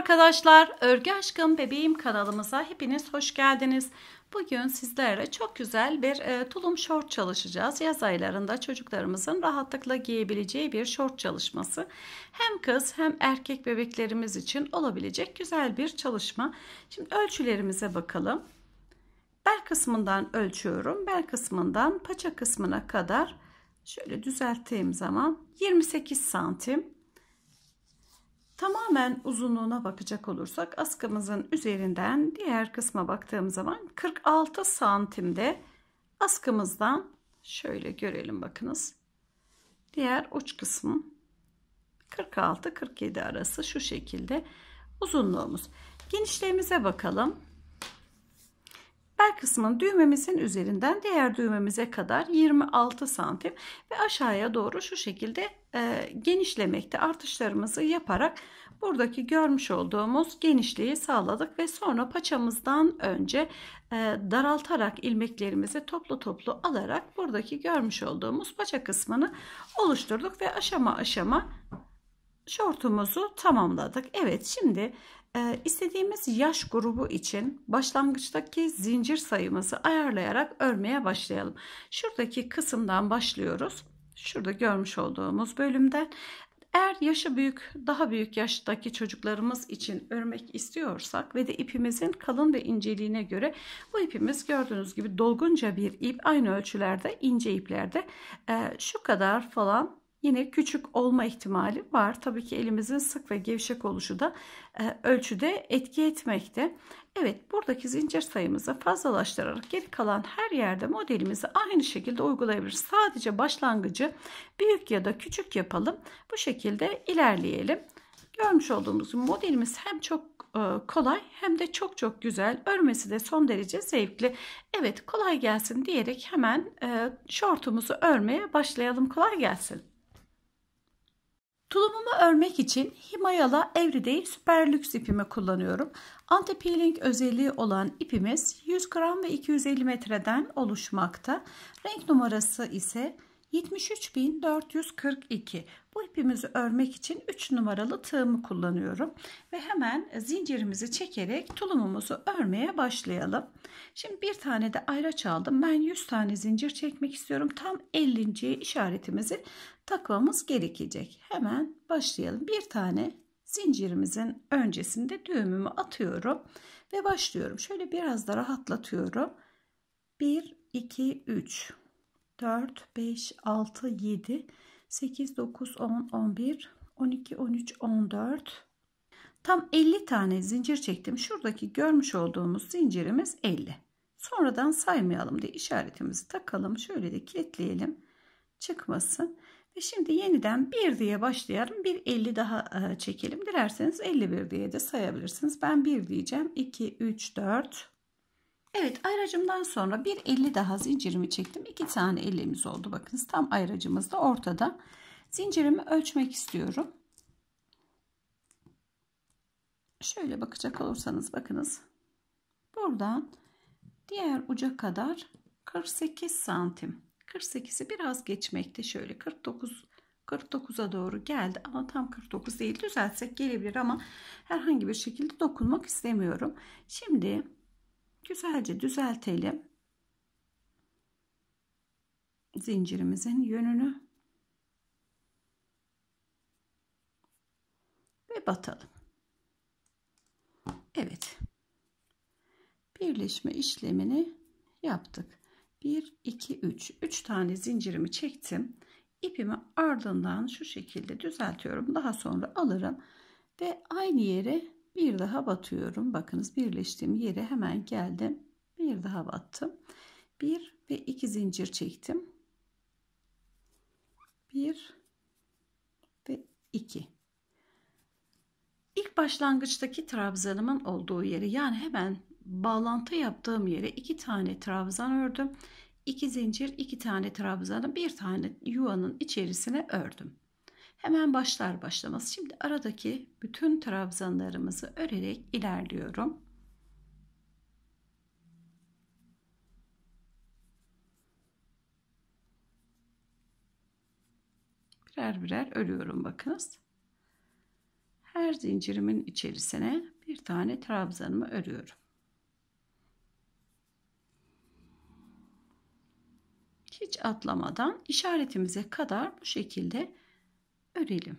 arkadaşlar, Örgü Aşkım Bebeğim kanalımıza hepiniz hoş geldiniz. Bugün sizlerle çok güzel bir e, tulum şort çalışacağız. Yaz aylarında çocuklarımızın rahatlıkla giyebileceği bir şort çalışması. Hem kız hem erkek bebeklerimiz için olabilecek güzel bir çalışma. Şimdi ölçülerimize bakalım. Bel kısmından ölçüyorum. Bel kısmından paça kısmına kadar şöyle düzelttiğim zaman 28 santim Tamamen uzunluğuna bakacak olursak askımızın üzerinden diğer kısma baktığım zaman 46 santimde askımızdan şöyle görelim bakınız. Diğer uç kısmı 46-47 arası şu şekilde uzunluğumuz. Genişliğimize bakalım. Bel kısmının düğmemizin üzerinden diğer düğmemize kadar 26 santim ve aşağıya doğru şu şekilde e, genişlemekte artışlarımızı yaparak buradaki görmüş olduğumuz genişliği sağladık ve sonra paçamızdan önce e, daraltarak ilmeklerimizi toplu toplu alarak buradaki görmüş olduğumuz paça kısmını oluşturduk ve aşama aşama şortumuzu tamamladık. Evet şimdi e, istediğimiz yaş grubu için başlangıçtaki zincir sayımızı ayarlayarak örmeye başlayalım. Şuradaki kısımdan başlıyoruz. Şurada görmüş olduğumuz bölümden eğer yaşı büyük, daha büyük yaştaki çocuklarımız için örmek istiyorsak ve de ipimizin kalın ve inceliğine göre bu ipimiz gördüğünüz gibi dolgunca bir ip. Aynı ölçülerde ince iplerde şu kadar falan yine küçük olma ihtimali var. Tabii ki elimizin sık ve gevşek oluşu da e, ölçüde etki etmekte. Evet buradaki zincir sayımızı fazlalaştırarak geri kalan her yerde modelimizi aynı şekilde uygulayabiliriz. Sadece başlangıcı büyük ya da küçük yapalım. Bu şekilde ilerleyelim. Görmüş olduğumuz modelimiz hem çok e, kolay hem de çok çok güzel. Örmesi de son derece zevkli. Evet kolay gelsin diyerek hemen e, şortumuzu örmeye başlayalım. Kolay gelsin. Tulumumu örmek için Himalaya Everyday Super lüks ipimi kullanıyorum. Anti-peeling özelliği olan ipimiz 100 gram ve 250 metreden oluşmakta. Renk numarası ise 73.442 bu ipimizi örmek için 3 numaralı tığımı kullanıyorum ve hemen zincirimizi çekerek tulumumuzu örmeye başlayalım şimdi bir tane de ayraç aldım ben 100 tane zincir çekmek istiyorum tam 50. işaretimizi takmamız gerekecek hemen başlayalım bir tane zincirimizin öncesinde düğümümü atıyorum ve başlıyorum şöyle biraz da rahatlatıyorum 1 2 3 4, 5, 6, 7, 8, 9, 10, 11, 12, 13, 14. Tam 50 tane zincir çektim. Şuradaki görmüş olduğumuz zincirimiz 50. Sonradan saymayalım diye işaretimizi takalım. Şöyle de kilitleyelim. Çıkmasın. Ve şimdi yeniden 1 diye başlayalım. Bir 50 daha e, çekelim. Dilerseniz 51 diye de sayabilirsiniz. Ben 1 diyeceğim. 2, 3, 4, Evet ayracımdan sonra bir 50 daha zincirimi çektim. 2 tane 50'miz oldu. Bakınız tam ayracımız da ortada. Zincirimi ölçmek istiyorum. Şöyle bakacak olursanız bakınız. Buradan diğer uca kadar 48 santim. 48'i biraz geçmekte. Şöyle 49 49'a doğru geldi ama tam 49 değil düzeltsek gelebilir ama herhangi bir şekilde dokunmak istemiyorum. Şimdi Güzelce düzeltelim. Zincirimizin yönünü. Ve batalım. Evet. Birleşme işlemini yaptık. 1, 2, 3. 3 tane zincirimi çektim. İpimi ardından şu şekilde düzeltiyorum. Daha sonra alırım ve aynı yere bir daha batıyorum. Bakınız birleştiğim yere hemen geldim. Bir daha battım. Bir ve iki zincir çektim. Bir ve iki. İlk başlangıçtaki trabzanımın olduğu yeri yani hemen bağlantı yaptığım yere iki tane trabzan ördüm. 2 zincir, iki tane trabzanı, bir tane yuvanın içerisine ördüm. Hemen başlar başlamaz. Şimdi aradaki bütün trabzanlarımızı örerek ilerliyorum. Birer birer örüyorum bakınız. Her zincirimin içerisine bir tane trabzanımı örüyorum. Hiç atlamadan işaretimize kadar bu şekilde örelim.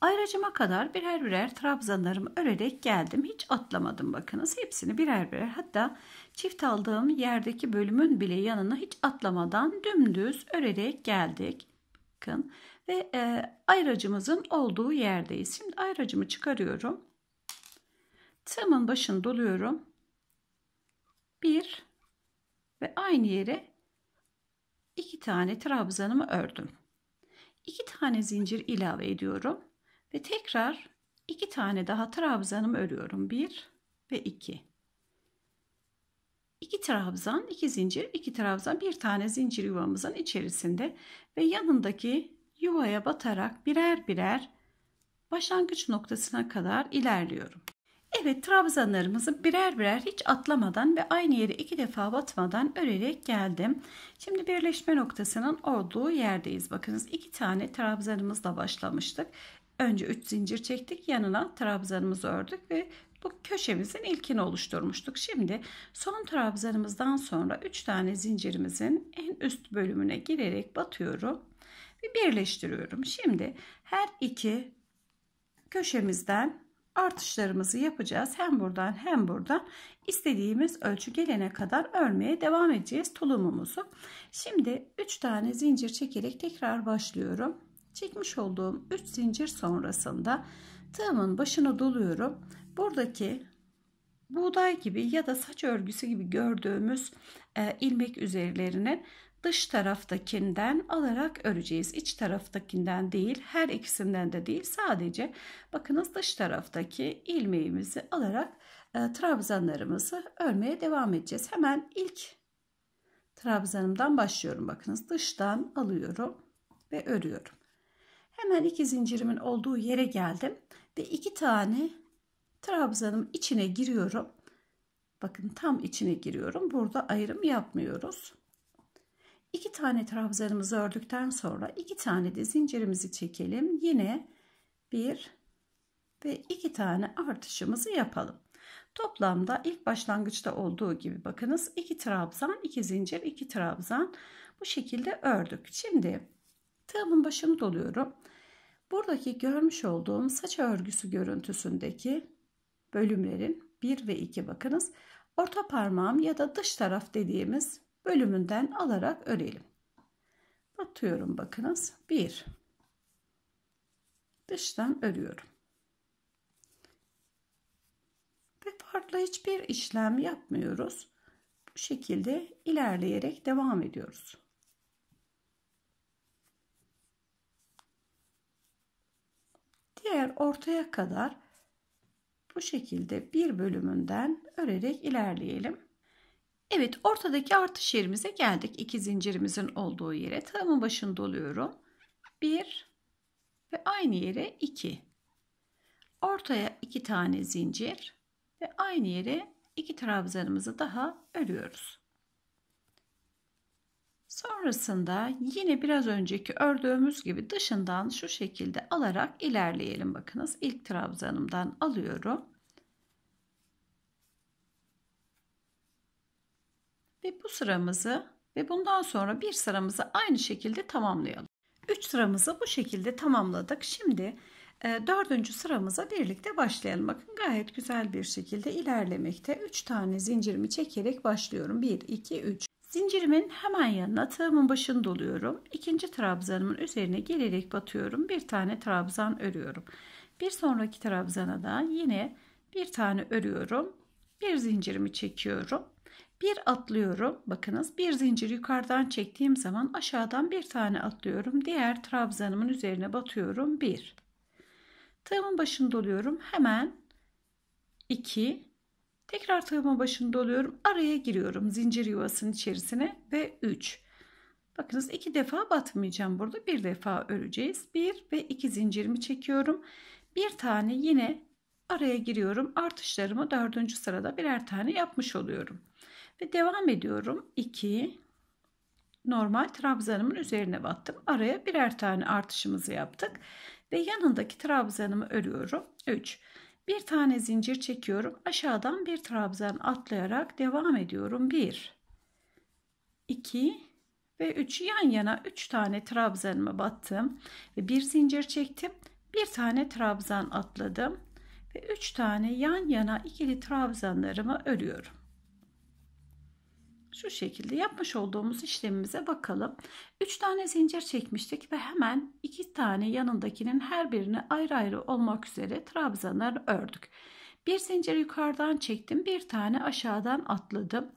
Ayracıma kadar birer birer trabzanlarımı örerek geldim. Hiç atlamadım bakınız. Hepsini birer birer hatta çift aldığım yerdeki bölümün bile yanına hiç atlamadan dümdüz örerek geldik. Bakın ve e, ayracımızın olduğu yerdeyiz. Şimdi ayracımı çıkarıyorum. Tığımın başını doluyorum. Bir ve aynı yere iki tane trabzanımı ördüm. İki tane zincir ilave ediyorum ve tekrar iki tane daha trabzanımı örüyorum. Bir ve iki. İki trabzan, iki zincir, iki trabzan, bir tane zincir yuvamızın içerisinde ve yanındaki yuvaya batarak birer birer başlangıç noktasına kadar ilerliyorum. Evet trabzanlarımızı birer birer hiç atlamadan ve aynı yeri iki defa batmadan örerek geldim. Şimdi birleşme noktasının olduğu yerdeyiz. Bakınız iki tane trabzanımızla başlamıştık. Önce 3 zincir çektik yanına trabzanımızı ördük ve bu köşemizin ilkini oluşturmuştuk. Şimdi son trabzanımızdan sonra 3 tane zincirimizin en üst bölümüne girerek batıyorum ve birleştiriyorum. Şimdi her iki köşemizden artışlarımızı yapacağız. Hem buradan hem buradan istediğimiz ölçü gelene kadar örmeye devam edeceğiz tulumumuzu. Şimdi 3 tane zincir çekerek tekrar başlıyorum. Çekmiş olduğum 3 zincir sonrasında tığımın başına doluyorum. Buradaki buğday gibi ya da saç örgüsü gibi gördüğümüz e, ilmek üzerlerinin dış taraftakinden alarak öreceğiz. İç taraftakinden değil, her ikisinden de değil. Sadece bakınız dış taraftaki ilmeğimizi alarak e, trabzanlarımızı örmeye devam edeceğiz. Hemen ilk trabzanımdan başlıyorum. Bakınız dıştan alıyorum ve örüyorum. Hemen iki zincirimin olduğu yere geldim ve iki tane trabzanım içine giriyorum. Bakın tam içine giriyorum. Burada ayrım yapmıyoruz. İki tane trabzanımızı ördükten sonra iki tane de zincirimizi çekelim. Yine bir ve iki tane artışımızı yapalım. Toplamda ilk başlangıçta olduğu gibi bakınız iki trabzan, iki zincir, iki trabzan bu şekilde ördük. Şimdi tığımın başını doluyorum. Buradaki görmüş olduğum saç örgüsü görüntüsündeki bölümlerin 1 ve 2 bakınız orta parmağım ya da dış taraf dediğimiz bölümünden alarak örelim. Batıyorum bakınız. 1 dıştan örüyorum. Ve farklı hiçbir işlem yapmıyoruz. Bu şekilde ilerleyerek devam ediyoruz. Diğer ortaya kadar bu şekilde bir bölümünden örerek ilerleyelim. Evet ortadaki artış yerimize geldik. İki zincirimizin olduğu yere tığımın başını doluyorum. 1 ve aynı yere 2. Ortaya 2 tane zincir ve aynı yere 2 trabzanımızı daha örüyoruz. Sonrasında yine biraz önceki ördüğümüz gibi dışından şu şekilde alarak ilerleyelim. Bakınız ilk trabzanımdan alıyorum. ve bu sıramızı ve bundan sonra bir sıramızı aynı şekilde tamamlayalım. 3 sıramızı bu şekilde tamamladık. Şimdi e, dördüncü sıramıza birlikte başlayalım. Bakın gayet güzel bir şekilde ilerlemekte. 3 tane zincirimi çekerek başlıyorum. 1, 2, 3. Zincirimin hemen yanına tığımın başını doluyorum. İkinci trabzanımın üzerine gelerek batıyorum. Bir tane trabzan örüyorum. Bir sonraki trabzana da yine bir tane örüyorum. Bir zincirimi çekiyorum. Bir atlıyorum. Bakınız bir zincir yukarıdan çektiğim zaman aşağıdan bir tane atlıyorum. Diğer trabzanımın üzerine batıyorum. bir. Tığımın başında doluyorum. Hemen iki, Tekrar tığımın başında doluyorum. Araya giriyorum zincir yuvasının içerisine ve üç. Bakınız iki defa batmayacağım burada. Bir defa öreceğiz. bir ve iki zincirimi çekiyorum. Bir tane yine araya giriyorum. Artışlarımı dördüncü sırada birer tane yapmış oluyorum. Ve devam ediyorum. 2 normal trabzanımın üzerine battım. Araya birer tane artışımızı yaptık. Ve yanındaki trabzanımı örüyorum. 3 bir tane zincir çekiyorum. Aşağıdan bir trabzan atlayarak devam ediyorum. 1 2 ve 3 yan yana 3 tane trabzanımı battım ve bir zincir çektim. Bir tane trabzan atladım ve 3 tane yan yana ikili trabzanlarımı örüyorum. Şu şekilde yapmış olduğumuz işlemimize bakalım. 3 tane zincir çekmiştik ve hemen 2 tane yanındakinin her birini ayrı ayrı olmak üzere trabzanlar ördük. Bir zincir yukarıdan çektim, bir tane aşağıdan atladım.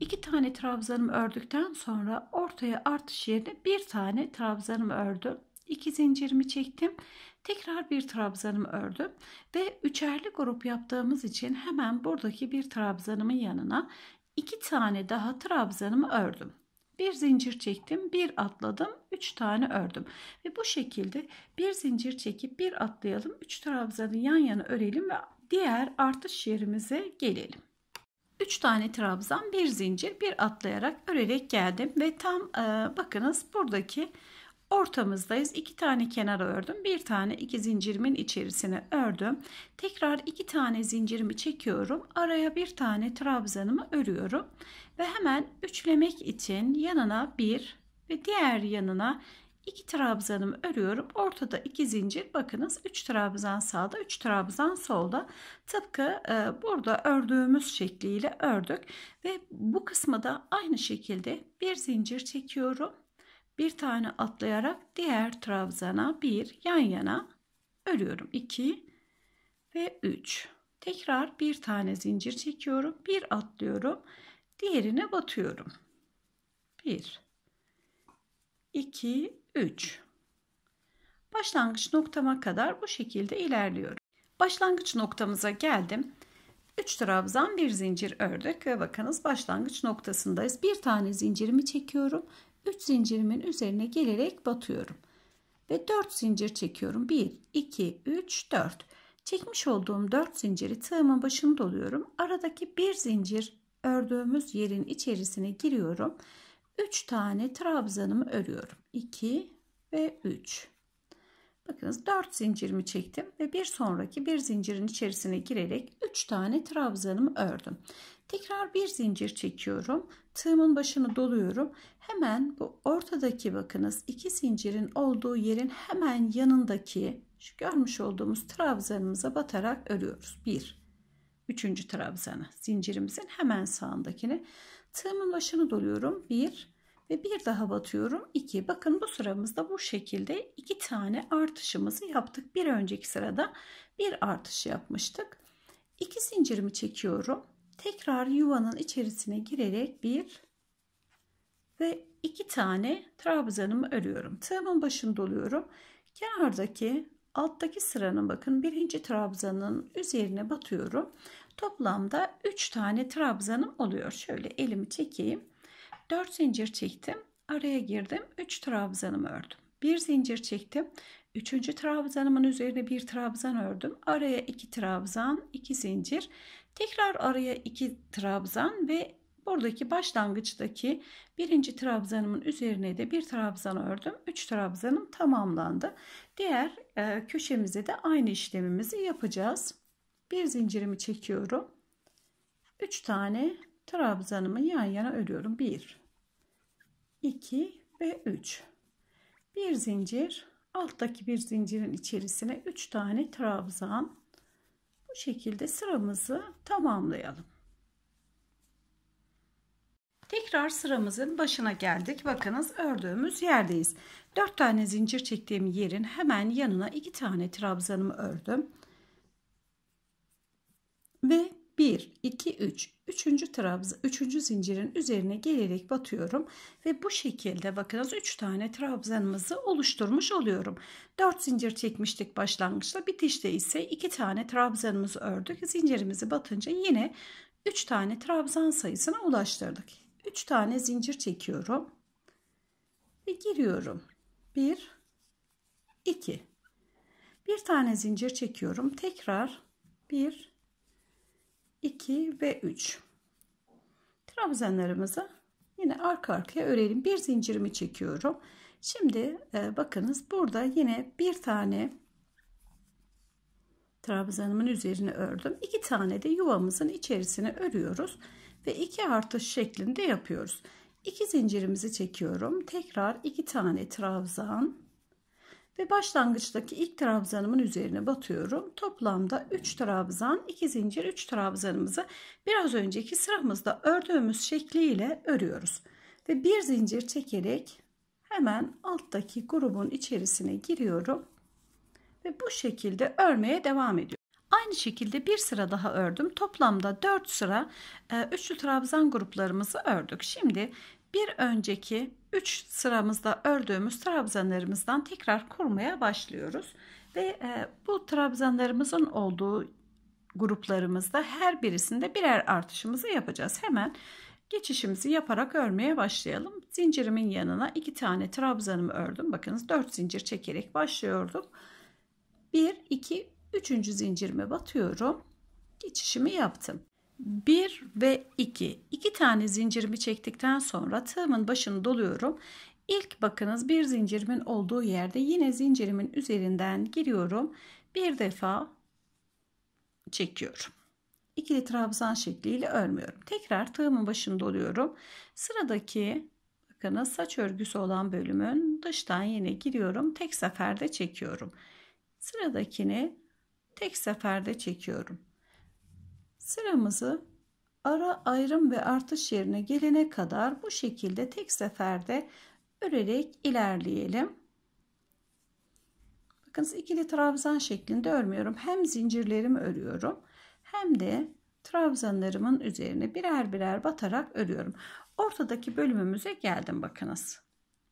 2 tane trabzanımı ördükten sonra ortaya artış yerine bir tane trabzanımı ördüm. 2 zincirimi çektim. Tekrar bir trabzanımı ördüm ve üçerli grup yaptığımız için hemen buradaki bir trabzanımın yanına 2 tane daha trabzanımı ördüm. Bir zincir çektim, bir atladım, 3 tane ördüm. Ve bu şekilde bir zincir çekip bir atlayalım, 3 trabzanı yan yana örelim ve diğer artış yerimize gelelim. 3 tane trabzan, bir zincir, bir atlayarak örerek geldim ve tam e, bakınız buradaki ortamızdayız. İki tane kenara ördüm. Bir tane iki zincirimin içerisine ördüm. Tekrar iki tane zincirimi çekiyorum. Araya bir tane trabzanımı örüyorum. Ve hemen üçlemek için yanına bir ve diğer yanına iki trabzanımı örüyorum. Ortada iki zincir. Bakınız üç trabzan sağda, üç trabzan solda. Tıpkı e, burada ördüğümüz şekliyle ördük ve bu kısmı da aynı şekilde bir zincir çekiyorum bir tane atlayarak diğer trabzana bir yan yana örüyorum. 2 ve 3. Tekrar bir tane zincir çekiyorum. Bir atlıyorum. Diğerine batıyorum. 1 2 3 Başlangıç noktama kadar bu şekilde ilerliyorum. Başlangıç noktamıza geldim. 3 trabzan bir zincir ördük ve bakınız başlangıç noktasındayız. Bir tane zincirimi çekiyorum 3 zincirimin üzerine gelerek batıyorum. Ve 4 zincir çekiyorum. 1, 2, 3, 4. Çekmiş olduğum 4 zinciri tığımın başını doluyorum. Aradaki bir zincir ördüğümüz yerin içerisine giriyorum. 3 tane trabzanımı örüyorum. 2 ve 3. Bakınız 4 zincirimi çektim ve bir sonraki bir zincirin içerisine girerek 3 tane trabzanımı ördüm. Tekrar bir zincir çekiyorum. Tığımın başını doluyorum. Hemen bu ortadaki bakınız iki zincirin olduğu yerin hemen yanındaki şu görmüş olduğumuz trabzanımıza batarak örüyoruz. Bir. Üçüncü trabzanı zincirimizin hemen sağındakini tığımın başını doluyorum. Bir ve bir daha batıyorum İki. bakın bu sıramızda bu şekilde iki tane artışımızı yaptık bir önceki sırada bir artış yapmıştık İki zincirimi çekiyorum tekrar yuvanın içerisine girerek bir ve iki tane trabzanımı örüyorum. Tığımın başını doluyorum. Kenardaki alttaki sıranın bakın birinci trabzanın üzerine batıyorum. Toplamda 3 tane trabzanım oluyor. Şöyle elimi çekeyim. 4 zincir çektim. Araya girdim. 3 trabzanımı ördüm. 1 zincir çektim. 3. trabzanımın üzerine bir trabzan ördüm. Araya 2 trabzan, 2 zincir. Tekrar araya iki trabzan ve buradaki başlangıçtaki birinci trabzanımın üzerine de bir trabzan ördüm. Üç trabzanım tamamlandı. Diğer e, köşemize de aynı işlemimizi yapacağız. Bir zincirimi çekiyorum. Üç tane trabzanımı yan yana örüyorum. Bir, iki ve üç. Bir zincir alttaki bir zincirin içerisine üç tane trabzan bu şekilde sıramızı tamamlayalım. Tekrar sıramızın başına geldik. Bakınız ördüğümüz yerdeyiz. 4 tane zincir çektiğim yerin hemen yanına 2 tane trabzanımı ördüm. Ve 1, 2, 3. Üçüncü trabzan, üçüncü zincirin üzerine gelerek batıyorum. Ve bu şekilde bakınız 3 tane trabzanımızı oluşturmuş oluyorum. 4 zincir çekmiştik başlangıçta. Bitişte ise 2 tane trabzanımızı ördük. Zincirimizi batınca yine 3 tane trabzan sayısına ulaştırdık. 3 tane zincir çekiyorum. Ve giriyorum. 1, 2. Bir tane zincir çekiyorum. Tekrar 1, 2 ve 3 trabzanlarımızı yine arka arkaya örelim bir zincirimi çekiyorum şimdi e, bakınız burada yine bir tane trabzanımın üzerine ördüm iki tane de yuvamızın içerisine örüyoruz ve iki artış şeklinde yapıyoruz 2 zincirimizi çekiyorum tekrar iki tane trabzan ve başlangıçtaki ilk trabzanımın üzerine batıyorum. Toplamda 3 trabzan, 2 zincir, 3 trabzanımızı biraz önceki sıramızda ördüğümüz şekliyle örüyoruz. Ve bir zincir çekerek hemen alttaki grubun içerisine giriyorum. Ve bu şekilde örmeye devam ediyorum. Aynı şekilde bir sıra daha ördüm. Toplamda 4 sıra e, üçlü trabzan gruplarımızı ördük. Şimdi bir önceki 3 sıramızda ördüğümüz trabzanlarımızdan tekrar kurmaya başlıyoruz. Ve e, bu trabzanlarımızın olduğu gruplarımızda her birisinde birer artışımızı yapacağız. Hemen geçişimizi yaparak örmeye başlayalım. Zincirimin yanına 2 tane trabzanımı ördüm. Bakınız 4 zincir çekerek başlıyordum. 1, 2, 3. Zincirimi batıyorum. Geçişimi yaptım. 1 ve 2. 2 tane zincirimi çektikten sonra tığımın başını doluyorum. İlk bakınız bir zincirimin olduğu yerde yine zincirimin üzerinden giriyorum. Bir defa çekiyorum. İkili trabzan şekliyle örmüyorum. Tekrar tığımın başını doluyorum. Sıradaki bakınız saç örgüsü olan bölümün dıştan yine giriyorum. Tek seferde çekiyorum. Sıradakini tek seferde çekiyorum. Sıramızı ara ayrım ve artış yerine gelene kadar bu şekilde tek seferde örerek ilerleyelim. Bakınız ikili trabzan şeklinde örmüyorum. Hem zincirlerimi örüyorum hem de trabzanlarımın üzerine birer birer batarak örüyorum. Ortadaki bölümümüze geldim bakınız.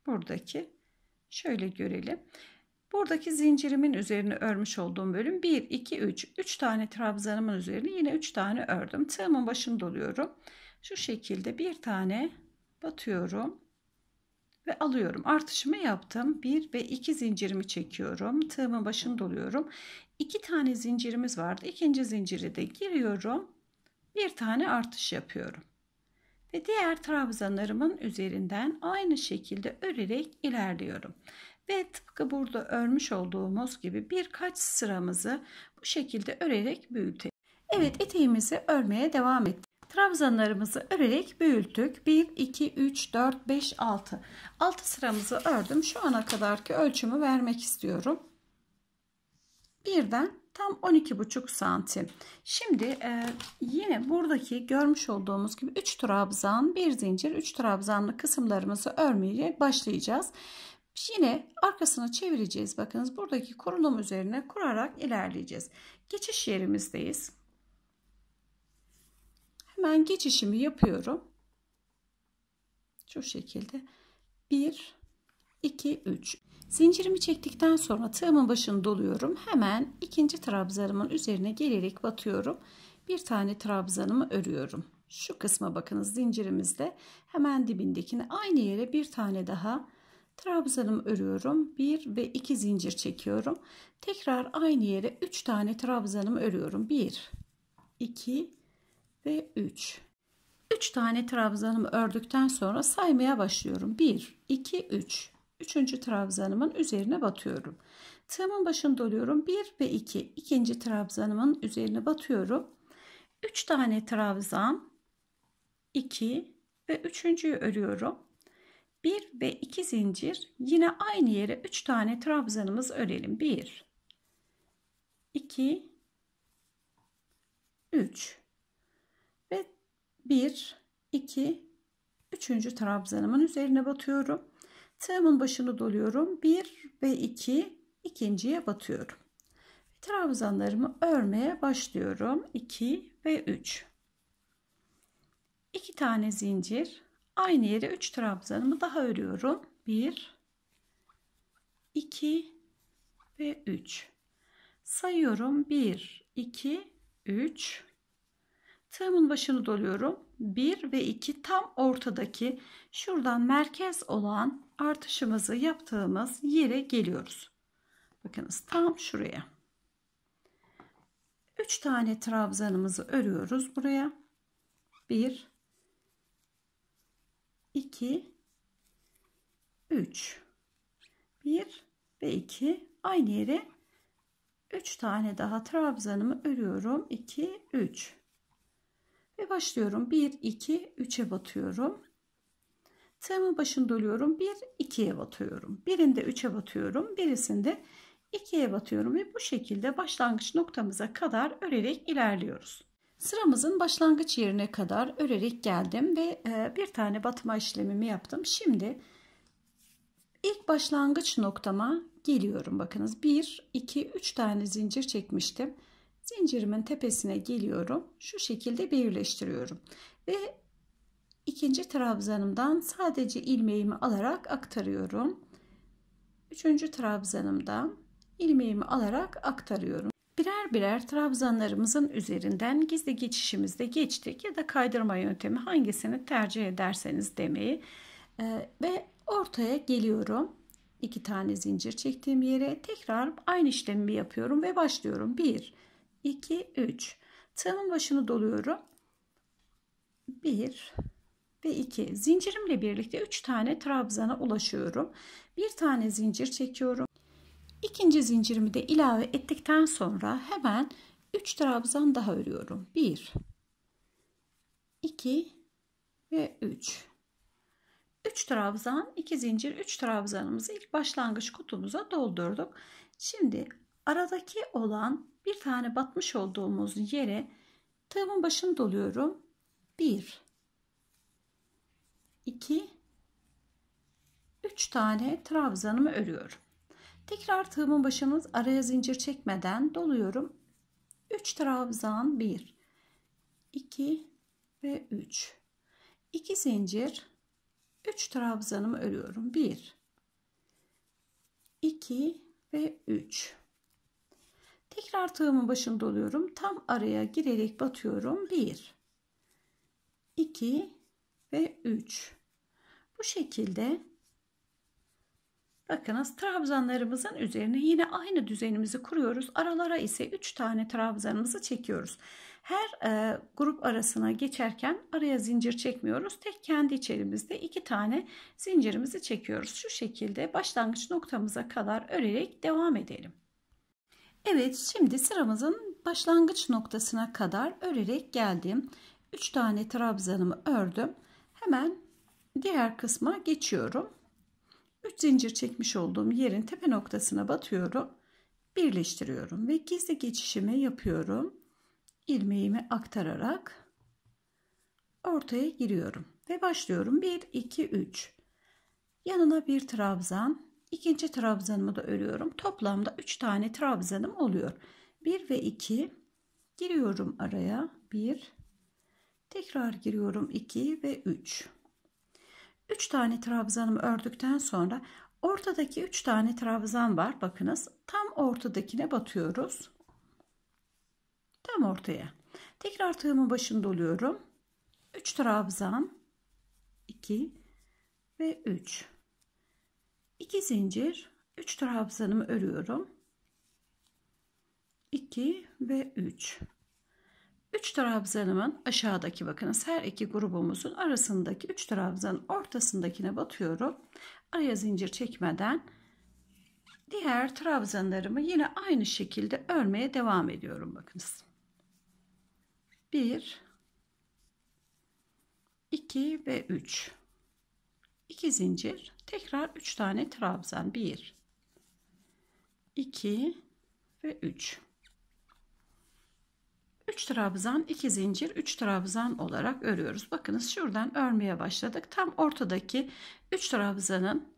Buradaki şöyle görelim. Buradaki zincirimin üzerine örmüş olduğum bölüm 1, 2, 3. 3 tane trabzanımın üzerine yine 3 tane ördüm. Tığımın başını doluyorum. Şu şekilde bir tane batıyorum ve alıyorum. Artışımı yaptım. 1 ve 2 zincirimi çekiyorum. Tığımın başını doluyorum. 2 tane zincirimiz vardı. İkinci zinciri de giriyorum. Bir tane artış yapıyorum. Ve diğer trabzanlarımın üzerinden aynı şekilde örerek ilerliyorum. Ve tıpkı burada örmüş olduğumuz gibi birkaç sıramızı bu şekilde örerek büyütelim. Evet eteğimizi örmeye devam ettik. Trabzanlarımızı örerek büyüttük. 1, 2, 3, 4, 5, 6. 6 sıramızı ördüm. Şu ana kadarki ölçümü vermek istiyorum. Birden tam 12,5 santim. Şimdi e, yine buradaki görmüş olduğumuz gibi 3 trabzan, bir zincir, 3 trabzanlı kısımlarımızı örmeye başlayacağız. Yine arkasını çevireceğiz. Bakınız buradaki kurulum üzerine kurarak ilerleyeceğiz. Geçiş yerimizdeyiz. Hemen geçişimi yapıyorum. Şu şekilde. 1, 2, 3. Zincirimi çektikten sonra tığımın başını doluyorum. Hemen ikinci trabzanımın üzerine gelerek batıyorum. Bir tane trabzanımı örüyorum. Şu kısma bakınız zincirimizde hemen dibindekini aynı yere bir tane daha Trabzanımı örüyorum. 1 ve 2 zincir çekiyorum. Tekrar aynı yere 3 tane trabzanımı örüyorum. 1, 2 ve 3. 3 tane trabzanımı ördükten sonra saymaya başlıyorum. 1, 2, 3. Üçüncü trabzanımın üzerine batıyorum. Tığımın başını doluyorum. 1 ve 2. İki. İkinci trabzanımın üzerine batıyorum. 3 tane trabzan 2 ve üçüncüyü örüyorum. 1 ve 2 zincir yine aynı yere 3 tane trabzanımız örelim. 1 2 3 ve 1 2 3. trabzanımın üzerine batıyorum. Tığımın başını doluyorum. 1 ve 2 ikinciye batıyorum. Trabzanlarımı örmeye başlıyorum. 2 ve 3. 2 tane zincir Aynı yere 3 trabzanımı daha örüyorum. 1 2 ve 3. Sayıyorum. 1 2 3 Tığımın başını doluyorum. 1 ve 2 tam ortadaki şuradan merkez olan artışımızı yaptığımız yere geliyoruz. Bakınız tam şuraya. 3 tane trabzanımızı örüyoruz buraya. 1 2 3 1 ve 2 aynı yere 3 tane daha trabzanımı örüyorum 2 3 ve başlıyorum 1 2 3'e batıyorum tığımın başını doluyorum 1 2'ye batıyorum birinde 3'e batıyorum birisinde 2'ye batıyorum ve bu şekilde başlangıç noktamıza kadar örerek ilerliyoruz Sıramızın başlangıç yerine kadar örerek geldim ve e, bir tane batma işlemimi yaptım. Şimdi ilk başlangıç noktama geliyorum. Bakınız 1, 2, 3 tane zincir çekmiştim. Zincirimin tepesine geliyorum. Şu şekilde birleştiriyorum. Ve ikinci trabzanımdan sadece ilmeğimi alarak aktarıyorum. Üçüncü trabzanımdan ilmeğimi alarak aktarıyorum. Birer birer trabzanlarımızın üzerinden gizli geçişimizde geçtik ya da kaydırma yöntemi hangisini tercih ederseniz demeyi e, ve ortaya geliyorum. İki tane zincir çektiğim yere tekrar aynı işlemi yapıyorum ve başlıyorum. 1, 2, 3. Tığımın başını doluyorum. 1 ve 2. Zincirimle birlikte 3 tane trabzana ulaşıyorum. Bir tane zincir çekiyorum. İkinci zincirimi de ilave ettikten sonra hemen 3 trabzan daha örüyorum. 1 2 ve 3. 3 trabzan, 2 zincir, 3 trabzanımızı ilk başlangıç kutumuza doldurduk. Şimdi aradaki olan bir tane batmış olduğumuz yere tığımın başını doluyorum. 1 2 3 tane trabzanımı örüyorum. Tekrar tığımın başını araya zincir çekmeden doluyorum. 3 trabzan 1 2 ve 3 2 zincir 3 trabzanımı örüyorum. 1 2 ve 3 Tekrar tığımın başını doluyorum. Tam araya girerek batıyorum. 1 2 ve 3 Bu şekilde Bakınız trabzanlarımızın üzerine yine aynı düzenimizi kuruyoruz. Aralara ise 3 tane trabzanımızı çekiyoruz. Her e, grup arasına geçerken araya zincir çekmiyoruz. Tek kendi içerimizde 2 tane zincirimizi çekiyoruz. Şu şekilde başlangıç noktamıza kadar örerek devam edelim. Evet şimdi sıramızın başlangıç noktasına kadar örerek geldim. 3 tane trabzanımı ördüm. Hemen diğer kısma geçiyorum. 3 zincir çekmiş olduğum yerin tepe noktasına batıyorum. Birleştiriyorum ve gizli geçişimi yapıyorum. ilmeğimi aktararak ortaya giriyorum ve başlıyorum. 1 2 3. Yanına bir trabzan, ikinci trabzanımı da örüyorum. Toplamda 3 tane trabzanım oluyor. 1 ve 2 giriyorum araya. 1 tekrar giriyorum 2 ve 3. 3 tane trabzanımı ördükten sonra ortadaki 3 tane trabzan var. Bakınız tam ortadakine batıyoruz. Tam ortaya. Tekrar tığımın başını doluyorum. 3 trabzan 2 ve 3 2 zincir 3 trabzanımı örüyorum 2 ve 3 3 trabzanımın aşağıdaki bakınız her iki grubumuzun arasındaki 3 trabzanın ortasındakine batıyorum. Araya zincir çekmeden diğer trabzanlarımı yine aynı şekilde örmeye devam ediyorum bakınız. 1 2 ve 3 2 zincir tekrar 3 tane trabzan 1 2 ve 3 3 trabzan 2 zincir 3 trabzan olarak örüyoruz. Bakınız şuradan örmeye başladık. Tam ortadaki 3 trabzanın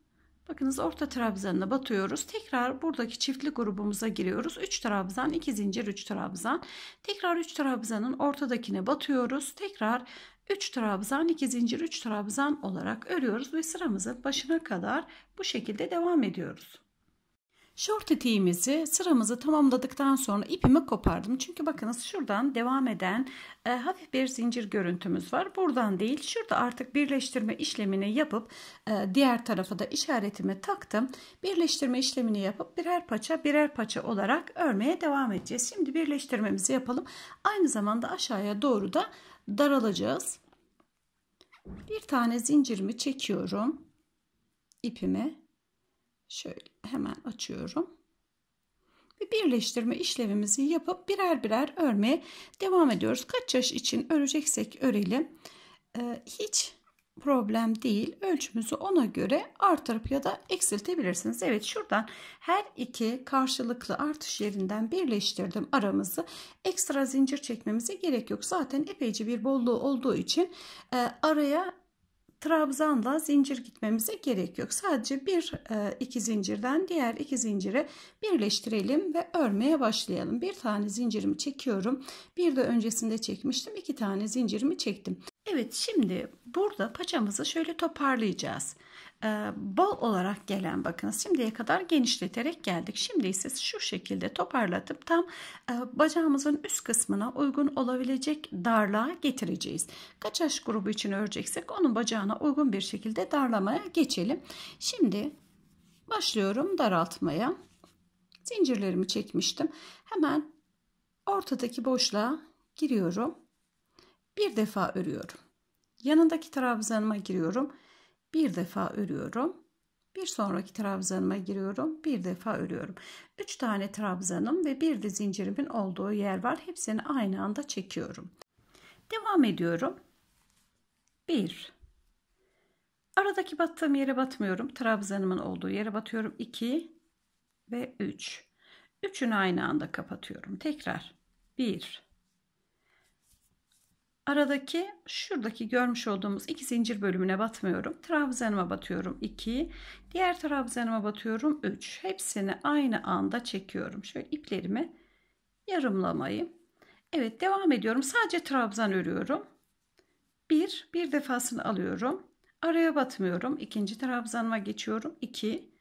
bakınız orta trabzanına batıyoruz. Tekrar buradaki çiftli grubumuza giriyoruz. 3 trabzan 2 zincir 3 trabzan. Tekrar 3 trabzanın ortadakine batıyoruz. Tekrar 3 trabzan 2 zincir 3 trabzan olarak örüyoruz ve sıramızın başına kadar bu şekilde devam ediyoruz. Şort etiğimizi sıramızı tamamladıktan sonra ipimi kopardım. Çünkü bakınız şuradan devam eden e, hafif bir zincir görüntümüz var. Buradan değil şurada artık birleştirme işlemini yapıp e, diğer tarafa da işaretimi taktım. Birleştirme işlemini yapıp birer paça birer paça olarak örmeye devam edeceğiz. Şimdi birleştirmemizi yapalım. Aynı zamanda aşağıya doğru da daralacağız. Bir tane zincirimi çekiyorum. ipimi şöyle hemen açıyorum. Ve birleştirme işlemimizi yapıp birer birer örmeye devam ediyoruz. Kaç yaş için öreceksek örelim. Ee, hiç problem değil. Ölçümüzü ona göre artırıp ya da eksiltebilirsiniz. Evet şuradan her iki karşılıklı artış yerinden birleştirdim aramızı. Ekstra zincir çekmemize gerek yok. Zaten epeyce bir bolluğu olduğu için e, araya trabzanla zincir gitmemize gerek yok. Sadece bir e, iki zincirden diğer iki zincire birleştirelim ve örmeye başlayalım. Bir tane zincirimi çekiyorum. Bir de öncesinde çekmiştim. iki tane zincirimi çektim. Evet şimdi burada paçamızı şöyle toparlayacağız. Ee, bol olarak gelen bakınız şimdiye kadar genişleterek geldik. Şimdi ise şu şekilde toparlatıp tam e, bacağımızın üst kısmına uygun olabilecek darlığa getireceğiz. Kaç yaş grubu için öreceksek onun bacağına uygun bir şekilde darlamaya geçelim. Şimdi başlıyorum daraltmaya. Zincirlerimi çekmiştim. Hemen ortadaki boşluğa giriyorum. Bir defa örüyorum. Yanındaki trabzanıma giriyorum bir defa örüyorum. Bir sonraki trabzanıma giriyorum. Bir defa örüyorum. 3 tane trabzanım ve bir de zincirimin olduğu yer var. Hepsini aynı anda çekiyorum. Devam ediyorum. 1 Aradaki battığım yere batmıyorum. Trabzanımın olduğu yere batıyorum. 2 ve 3. Üç. Üçünü aynı anda kapatıyorum. Tekrar 1 aradaki şuradaki görmüş olduğumuz iki zincir bölümüne batmıyorum. Trabzanıma batıyorum 2. Diğer trabzanıma batıyorum 3. Hepsini aynı anda çekiyorum. Şöyle iplerimi yarımlamayı. Evet devam ediyorum. Sadece trabzan örüyorum. Bir, bir defasını alıyorum. Araya batmıyorum. İkinci trabzanıma geçiyorum. 2.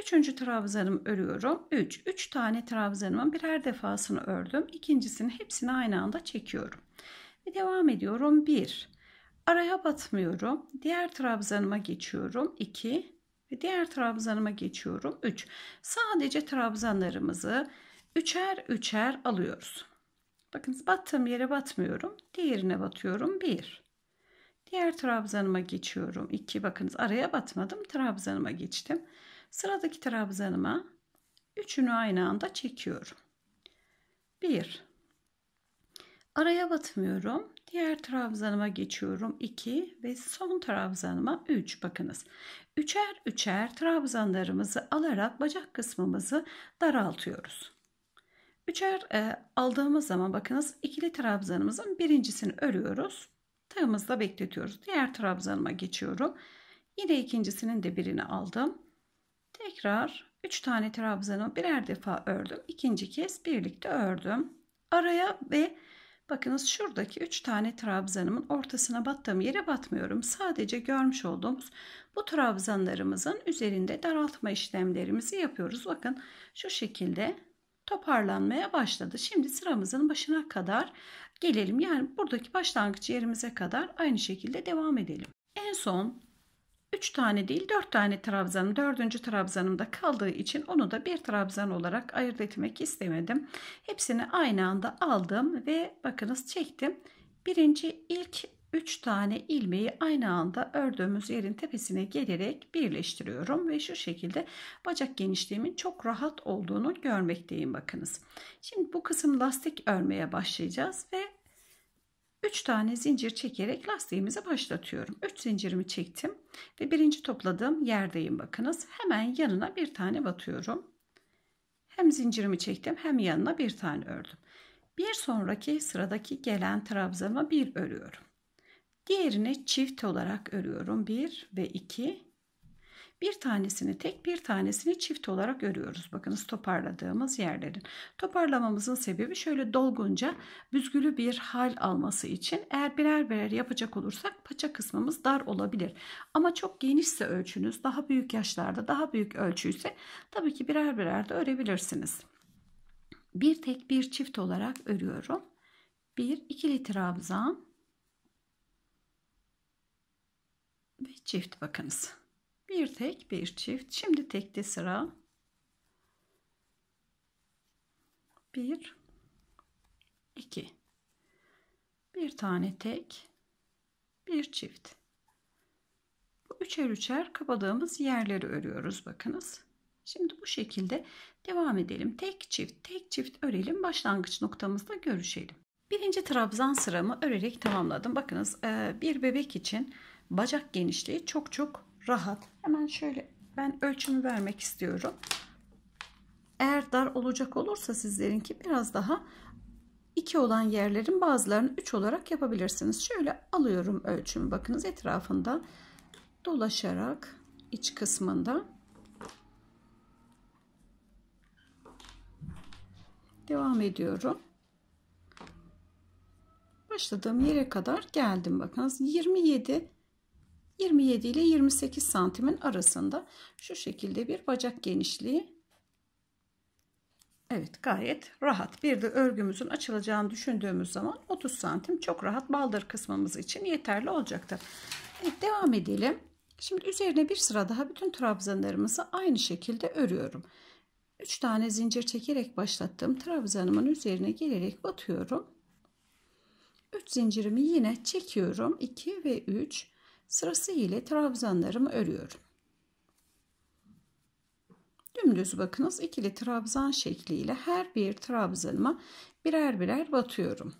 Üçüncü trabzanımı örüyorum. üç. Üç tane trabzanımın birer defasını ördüm. İkincisini hepsini aynı anda çekiyorum. Ve devam ediyorum. 1. Araya batmıyorum. Diğer trabzanıma geçiyorum. 2. Ve diğer trabzanıma geçiyorum. 3. Sadece trabzanlarımızı üçer üçer alıyoruz. Bakınız, battığım yere batmıyorum. Diğerine batıyorum. 1. Diğer trabzanıma geçiyorum. 2. Bakınız araya batmadım. Trabzanıma geçtim. Sıradaki trabzanıma üçünü aynı anda çekiyorum. 1 Araya batmıyorum. Diğer trabzanıma geçiyorum 2 ve son trabzanıma 3 bakınız. Üçer üçer trabzanlarımızı alarak bacak kısmımızı daraltıyoruz. Üçer e, aldığımız zaman bakınız ikili trabzanımızın birincisini örüyoruz. Tığımızda bekletiyoruz. Diğer trabzanıma geçiyorum. Yine ikincisinin de birini aldım. Tekrar 3 tane trabzanı birer defa ördüm. İkinci kez birlikte ördüm. Araya ve Bakınız şuradaki 3 tane trabzanımın ortasına battığım yere batmıyorum. Sadece görmüş olduğumuz bu trabzanlarımızın üzerinde daraltma işlemlerimizi yapıyoruz. Bakın şu şekilde toparlanmaya başladı. Şimdi sıramızın başına kadar gelelim. Yani buradaki başlangıç yerimize kadar aynı şekilde devam edelim. En son 3 tane değil 4 tane trabzanım 4. trabzanımda kaldığı için onu da bir trabzan olarak ayırt etmek istemedim. Hepsini aynı anda aldım ve bakınız çektim. Birinci ilk 3 tane ilmeği aynı anda ördüğümüz yerin tepesine gelerek birleştiriyorum ve şu şekilde bacak genişliğimin çok rahat olduğunu görmekteyim bakınız. Şimdi bu kısım lastik örmeye başlayacağız ve 3 tane zincir çekerek lastiğimizi başlatıyorum. 3 zincirimi çektim ve birinci topladığım yerdeyim bakınız. Hemen yanına bir tane batıyorum. Hem zincirimi çektim hem yanına bir tane ördüm. Bir sonraki sıradaki gelen trabzanı bir örüyorum. Diğerini çift olarak örüyorum. 1 ve 2 bir tanesini tek bir tanesini çift olarak örüyoruz. Bakınız toparladığımız yerlerin. Toparlamamızın sebebi şöyle dolgunca büzgülü bir hal alması için eğer birer birer yapacak olursak paça kısmımız dar olabilir. Ama çok genişse ölçünüz daha büyük yaşlarda daha büyük ölçüyse tabii ki birer birer de örebilirsiniz. Bir tek bir çift olarak örüyorum. Bir iki litre trabzan ve çift bakınız bir tek bir çift şimdi tekte sıra bir iki bir tane tek bir çift bu üçer üçer kapadığımız yerleri örüyoruz bakınız şimdi bu şekilde devam edelim tek çift tek çift örelim başlangıç noktamızda görüşelim birinci trabzan sıramı örerek tamamladım bakınız bir bebek için bacak genişliği çok çok rahat. Hemen şöyle ben ölçümü vermek istiyorum. Eğer dar olacak olursa sizlerinki biraz daha iki olan yerlerin bazılarını üç olarak yapabilirsiniz. Şöyle alıyorum ölçümü bakınız etrafında dolaşarak iç kısmında devam ediyorum. Başladığım yere kadar geldim bakınız 27 27 ile 28 santimin arasında şu şekilde bir bacak genişliği. Evet gayet rahat. Bir de örgümüzün açılacağını düşündüğümüz zaman 30 santim çok rahat baldır kısmımız için yeterli olacaktır. Evet, devam edelim. Şimdi üzerine bir sıra daha bütün trabzanlarımızı aynı şekilde örüyorum. 3 tane zincir çekerek başlattığım trabzanımın üzerine gelerek batıyorum. 3 zincirimi yine çekiyorum. 2 ve 3 Sırası ile trabzanlarımı örüyorum. Dümdüz bakınız ikili trabzan şekliyle her bir trabzanıma birer birer batıyorum.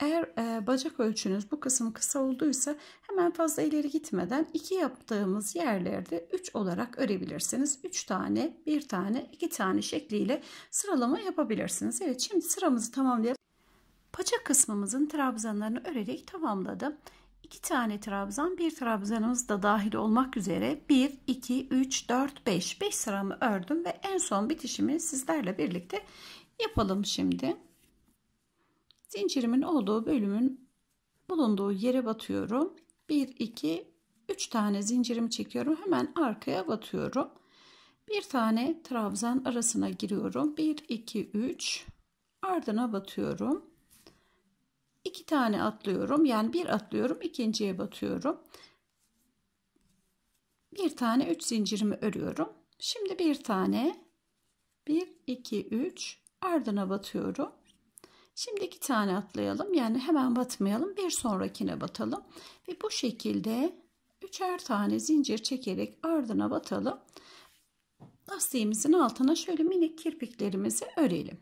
Eğer e, bacak ölçünüz bu kısım kısa olduysa hemen fazla ileri gitmeden iki yaptığımız yerlerde 3 olarak örebilirsiniz. 3 tane, 1 tane, 2 tane şekliyle sıralama yapabilirsiniz. Evet şimdi sıramızı tamamlayalım. Paça kısmımızın trabzanlarını örerek tamamladım. 2 tane trabzan, bir trabzanımız da dahil olmak üzere 1, 2, 3, 4, 5. 5 sıramı ördüm ve en son bitişimi sizlerle birlikte yapalım şimdi. Zincirimin olduğu bölümün bulunduğu yere batıyorum. 1, 2, 3 tane zincirimi çekiyorum. Hemen arkaya batıyorum. Bir tane trabzan arasına giriyorum. 1, 2, 3. Ardına batıyorum iki tane atlıyorum. Yani bir atlıyorum, ikinciye batıyorum. Bir tane 3 zincirimi örüyorum. Şimdi bir tane 1 2 3 ardına batıyorum. Şimdi iki tane atlayalım. Yani hemen batmayalım. Bir sonrakine batalım. Ve bu şekilde üçer tane zincir çekerek ardına batalım. Lastiğimizin altına şöyle minik kirpiklerimizi örelim.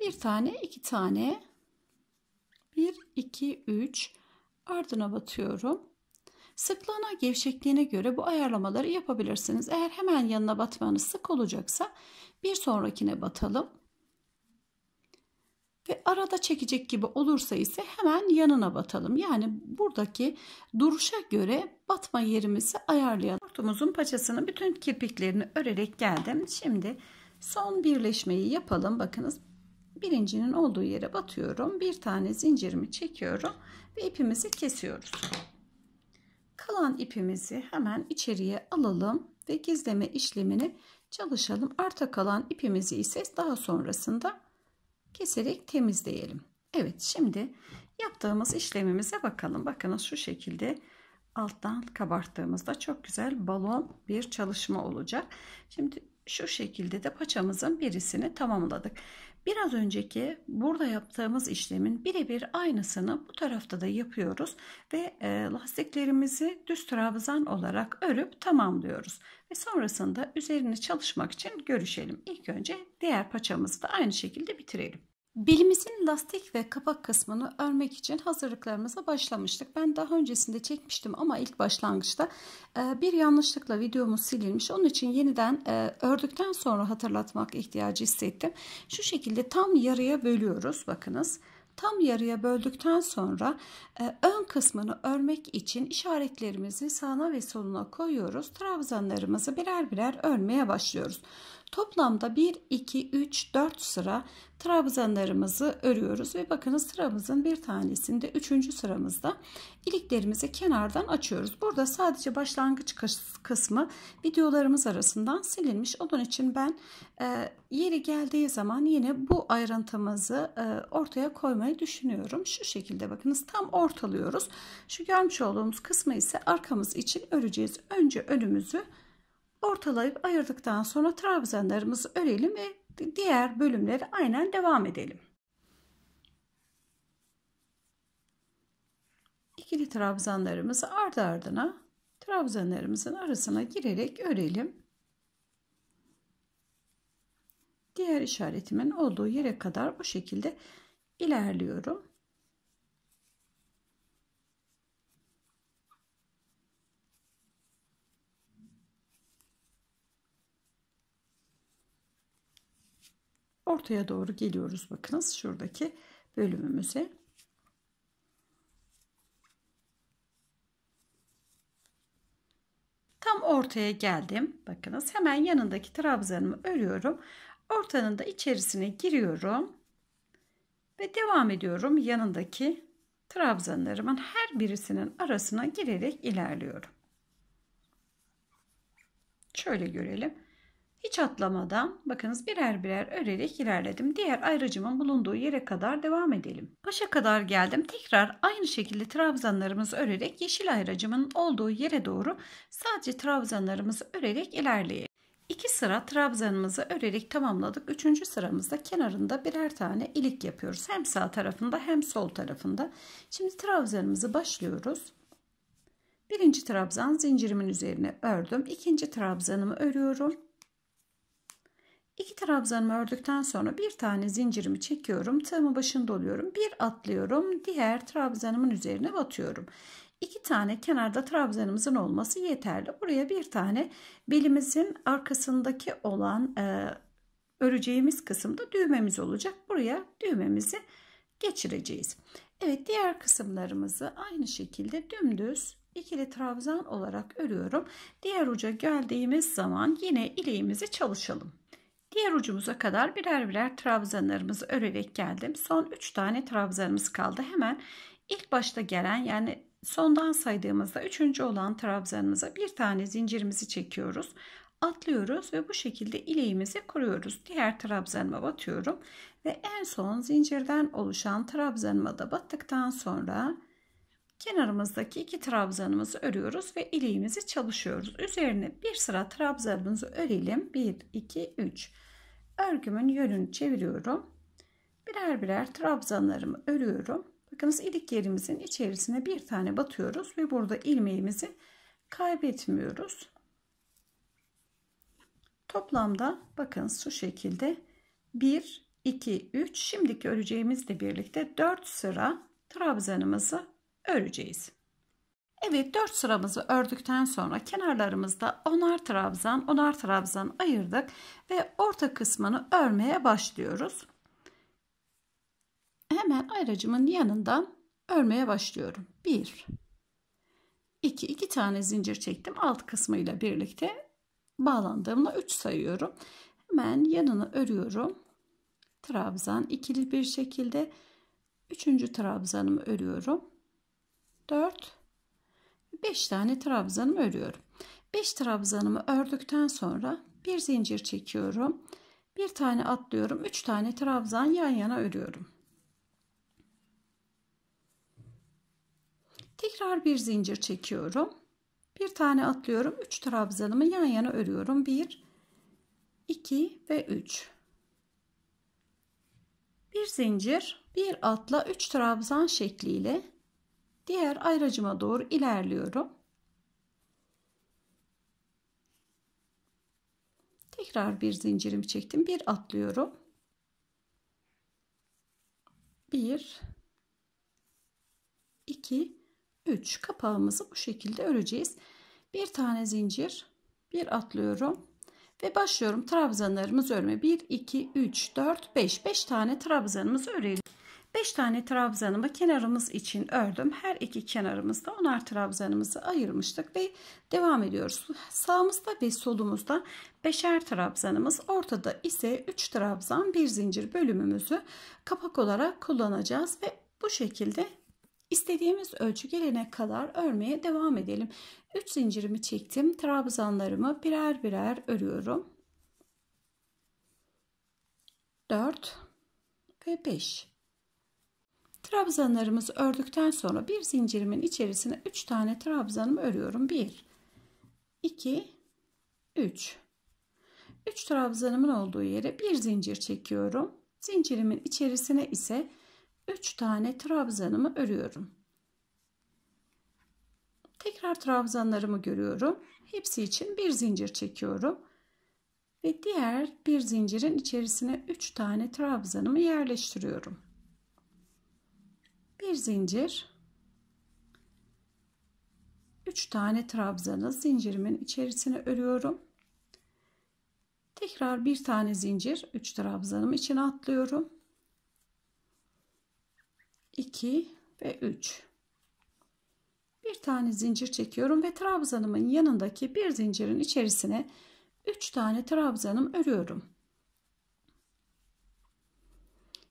Bir tane, iki tane. Bir, iki, üç. Ardına batıyorum. Sıklığına, gevşekliğine göre bu ayarlamaları yapabilirsiniz. Eğer hemen yanına batmanız sık olacaksa bir sonrakine batalım. Ve arada çekecek gibi olursa ise hemen yanına batalım. Yani buradaki duruşa göre batma yerimizi ayarlayalım. Kurtumuzun paçasının bütün kirpiklerini örerek geldim. Şimdi son birleşmeyi yapalım. Bakınız birincinin olduğu yere batıyorum. Bir tane zincirimi çekiyorum ve ipimizi kesiyoruz. Kalan ipimizi hemen içeriye alalım ve gizleme işlemini çalışalım. Arta kalan ipimizi ise daha sonrasında keserek temizleyelim. Evet şimdi yaptığımız işlemimize bakalım. Bakın, şu şekilde alttan kabarttığımızda çok güzel balon bir çalışma olacak. Şimdi şu şekilde de paçamızın birisini tamamladık. Biraz önceki burada yaptığımız işlemin birebir aynısını bu tarafta da yapıyoruz ve e, lastiklerimizi düz trabzan olarak örüp tamamlıyoruz. Ve sonrasında üzerine çalışmak için görüşelim. İlk önce diğer paçamızı da aynı şekilde bitirelim. Belimizin lastik ve kapak kısmını örmek için hazırlıklarımıza başlamıştık. Ben daha öncesinde çekmiştim ama ilk başlangıçta e, bir yanlışlıkla videomuz silinmiş. Onun için yeniden e, ördükten sonra hatırlatmak ihtiyacı hissettim. Şu şekilde tam yarıya bölüyoruz bakınız. Tam yarıya böldükten sonra e, ön kısmını örmek için işaretlerimizi sağa ve soluna koyuyoruz. Trabzanlarımızı birer birer örmeye başlıyoruz. Toplamda 1, 2, 3, 4 sıra trabzanlarımızı örüyoruz ve bakınız sıramızın bir tanesinde 3. sıramızda iliklerimizi kenardan açıyoruz. Burada sadece başlangıç kısmı videolarımız arasından silinmiş. Onun için ben e, yeri geldiği zaman yine bu ayrıntımızı e, ortaya koymayı düşünüyorum. Şu şekilde bakınız tam ortalıyoruz. Şu görmüş olduğumuz kısmı ise arkamız için öreceğiz. Önce önümüzü ortalayıp ayırdıktan sonra trabzanlarımızı örelim ve diğer bölümleri aynen devam edelim. İkili trabzanlarımızı ardı ardına trabzanlarımızın arasına girerek örelim. Diğer işaretimin olduğu yere kadar bu şekilde ilerliyorum. ortaya doğru geliyoruz bakınız şuradaki bölümümüze. Tam ortaya geldim. Bakınız hemen yanındaki trabzanımı örüyorum. Ortanın da içerisine giriyorum. Ve devam ediyorum yanındaki trabzanlarımın her birisinin arasına girerek ilerliyorum. Şöyle görelim. Hiç atlamadan bakınız birer birer örerek ilerledim. Diğer ayrıcımın bulunduğu yere kadar devam edelim. Başa kadar geldim. Tekrar aynı şekilde trabzanlarımızı örerek yeşil ayrıcımın olduğu yere doğru sadece trabzanlarımızı örerek ilerleyelim. İki sıra trabzanımızı örerek tamamladık. Üçüncü sıramızda kenarında birer tane ilik yapıyoruz. Hem sağ tarafında hem sol tarafında. Şimdi trabzanımızı başlıyoruz. Birinci trabzan zincirimin üzerine ördüm. İkinci trabzanımı örüyorum. İki trabzanımı ördükten sonra bir tane zincirimi çekiyorum. Tığımı başında oluyorum. Bir atlıyorum. Diğer trabzanımın üzerine batıyorum. İki tane kenarda trabzanımızın olması yeterli. Buraya bir tane belimizin arkasındaki olan e, öreceğimiz kısımda düğmemiz olacak. Buraya düğmemizi geçireceğiz. Evet diğer kısımlarımızı aynı şekilde dümdüz ikili trabzan olarak örüyorum. Diğer uca geldiğimiz zaman yine ileğimizi çalışalım. Diğer ucumuza kadar birer birer trabzanlarımızı örerek geldim. Son 3 tane trabzanımız kaldı. Hemen ilk başta gelen yani sondan saydığımızda 3. olan trabzanımıza bir tane zincirimizi çekiyoruz. Atlıyoruz ve bu şekilde ileğimizi kuruyoruz. Diğer trabzanıma batıyorum ve en son zincirden oluşan trabzanıma da battıktan sonra Kenarımızdaki iki trabzanımızı örüyoruz ve iliğimizi çalışıyoruz. Üzerine bir sıra trabzanımızı örelim. 1, 2, 3. Örgümün yönünü çeviriyorum. Birer birer trabzanlarımı örüyorum. Bakınız ilik yerimizin içerisine bir tane batıyoruz ve burada ilmeğimizi kaybetmiyoruz. Toplamda bakın şu şekilde 1, 2, 3 şimdiki öreceğimizle birlikte 4 sıra trabzanımızı öreceğiz. Evet 4 sıramızı ördükten sonra kenarlarımızda onar trabzan onar trabzan ayırdık ve orta kısmını örmeye başlıyoruz. Hemen ayracımın yanından örmeye başlıyorum. 1 2 2 tane zincir çektim. Alt kısmıyla birlikte bağlandığımla 3 sayıyorum. Hemen yanını örüyorum. Trabzan ikili bir şekilde 3. trabzanımı örüyorum. 4, 5 tane trabzanımı örüyorum. 5 trabzanımı ördükten sonra bir zincir çekiyorum. Bir tane atlıyorum. 3 tane trabzan yan yana örüyorum. Tekrar bir zincir çekiyorum. Bir tane atlıyorum. 3 trabzanımı yan yana örüyorum. 1 2 ve 3. Bir zincir, bir atla 3 trabzan şekliyle diğer ayracıma doğru ilerliyorum. Tekrar bir zincirimi çektim. Bir atlıyorum. Bir, iki, üç. Kapağımızı bu şekilde öreceğiz. Bir tane zincir, bir atlıyorum ve başlıyorum trabzanlarımızı örme 1 2 3 4 5 5 tane trabzanımızı örelim 5 tane trabzanımı kenarımız için ördüm. Her iki kenarımızda onar trabzanımızı ayırmıştık ve devam ediyoruz. Sağımızda ve solumuzda 5'er trabzanımız, ortada ise 3 trabzan bir zincir bölümümüzü kapak olarak kullanacağız ve bu şekilde istediğimiz ölçü gelene kadar örmeye devam edelim. 3 zincirimi çektim. Trabzanlarımı birer birer örüyorum. 4 ve 5 Trabzanlarımızı ördükten sonra bir zincirimin içerisine 3 tane trabzanımı örüyorum. 1 2 3 3 trabzanımın olduğu yere bir zincir çekiyorum. Zincirimin içerisine ise 3 tane trabzanımı örüyorum. Tekrar trabzanlarımı görüyorum. Hepsi için bir zincir çekiyorum. Ve diğer bir zincirin içerisine 3 tane trabzanımı yerleştiriyorum bir zincir 3 tane trabzanı zincirimin içerisine örüyorum. Tekrar bir tane zincir 3 trabzanım içine atlıyorum. 2 ve 3 bir tane zincir çekiyorum ve trabzanımın yanındaki bir zincirin içerisine 3 tane trabzanım örüyorum.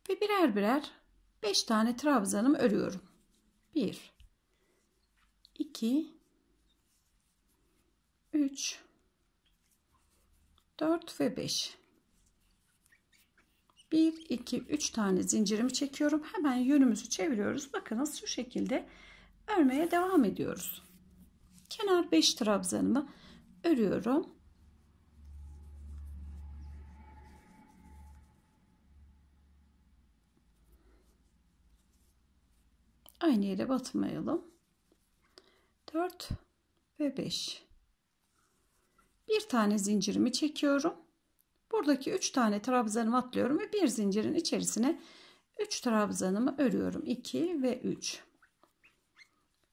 Ve birer birer 5 tane trabzanımı örüyorum. 1 2 3 4 ve 5 1 2 3 tane zincirimi çekiyorum. Hemen yönümüzü çeviriyoruz. Bakınız şu şekilde örmeye devam ediyoruz. Kenar 5 trabzanımı örüyorum. Aynı yere batmayalım. 4 ve 5. Bir tane zincirimi çekiyorum. Buradaki 3 tane trabzanımı atlıyorum ve bir zincirin içerisine 3 trabzanımı örüyorum. 2 ve 3.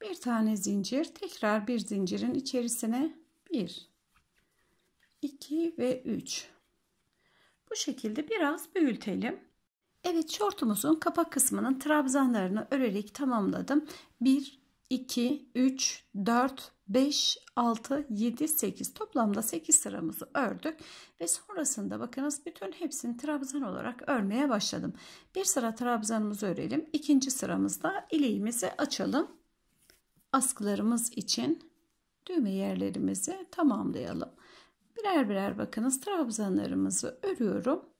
Bir tane zincir, tekrar bir zincirin içerisine 1 2 ve 3. Bu şekilde biraz büyütelim. Evet şortumuzun kapak kısmının trabzanlarını örerek tamamladım. 1, 2, 3, 4, 5, 6, 7, 8 toplamda 8 sıramızı ördük. Ve sonrasında bakınız bütün hepsini trabzan olarak örmeye başladım. Bir sıra trabzanımızı örelim. İkinci sıramızda ileğimizi açalım. Askılarımız için düğme yerlerimizi tamamlayalım. Birer birer bakınız trabzanlarımızı örüyorum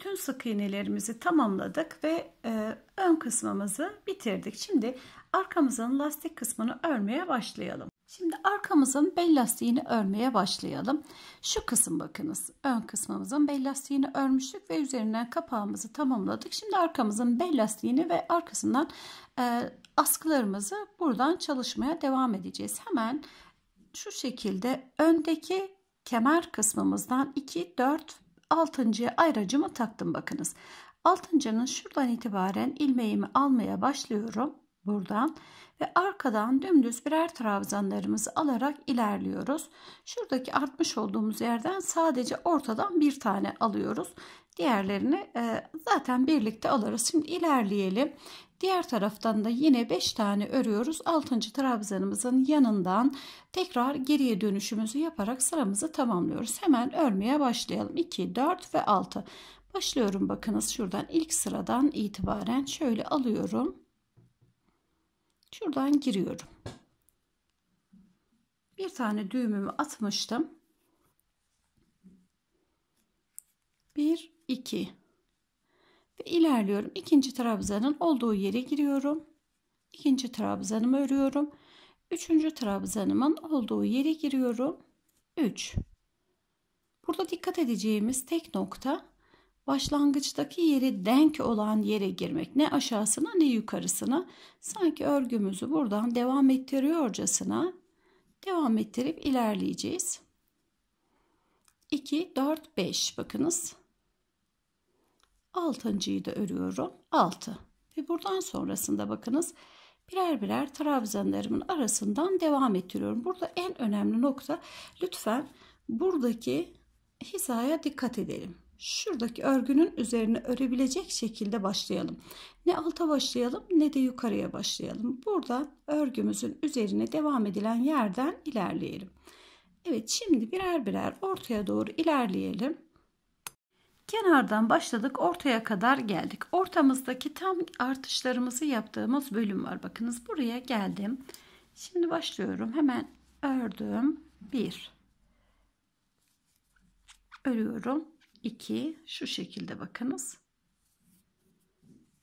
bütün sık iğnelerimizi tamamladık ve e, ön kısmımızı bitirdik. Şimdi arkamızın lastik kısmını örmeye başlayalım. Şimdi arkamızın bel lastiğini örmeye başlayalım. Şu kısım bakınız. Ön kısmımızın bel lastiğini örmüştük ve üzerinden kapağımızı tamamladık. Şimdi arkamızın bel lastiğini ve arkasından e, askılarımızı buradan çalışmaya devam edeceğiz. Hemen şu şekilde öndeki kemer kısmımızdan 2, 4, altıncıya ayracımı taktım bakınız. Altıncanın şuradan itibaren ilmeğimi almaya başlıyorum buradan ve arkadan dümdüz birer trabzanlarımızı alarak ilerliyoruz. Şuradaki artmış olduğumuz yerden sadece ortadan bir tane alıyoruz. Diğerlerini e, zaten birlikte alırız. Şimdi ilerleyelim. Diğer taraftan da yine 5 tane örüyoruz. 6. trabzanımızın yanından tekrar geriye dönüşümüzü yaparak sıramızı tamamlıyoruz. Hemen örmeye başlayalım. 2, 4 ve 6. Başlıyorum bakınız şuradan ilk sıradan itibaren şöyle alıyorum. Şuradan giriyorum. Bir tane düğümümü atmıştım. 1 2 ve ilerliyorum. İkinci trabzanın olduğu yere giriyorum. İkinci trabzanımı örüyorum. Üçüncü trabzanımın olduğu yere giriyorum. 3. Burada dikkat edeceğimiz tek nokta başlangıçtaki yeri denk olan yere girmek. Ne aşağısına ne yukarısına. Sanki örgümüzü buradan devam ettiriyorcasına devam ettirip ilerleyeceğiz. 2, 4, 5 bakınız altıncıyı da örüyorum. 6. Ve buradan sonrasında bakınız birer birer trabzanlarımın arasından devam ettiriyorum. Burada en önemli nokta lütfen buradaki hizaya dikkat edelim. Şuradaki örgünün üzerine örebilecek şekilde başlayalım. Ne alta başlayalım ne de yukarıya başlayalım. Burada örgümüzün üzerine devam edilen yerden ilerleyelim. Evet şimdi birer birer ortaya doğru ilerleyelim. Kenardan başladık ortaya kadar geldik. Ortamızdaki tam artışlarımızı yaptığımız bölüm var. Bakınız buraya geldim. Şimdi başlıyorum. Hemen ördüm. 1 Örüyorum. 2 şu şekilde bakınız.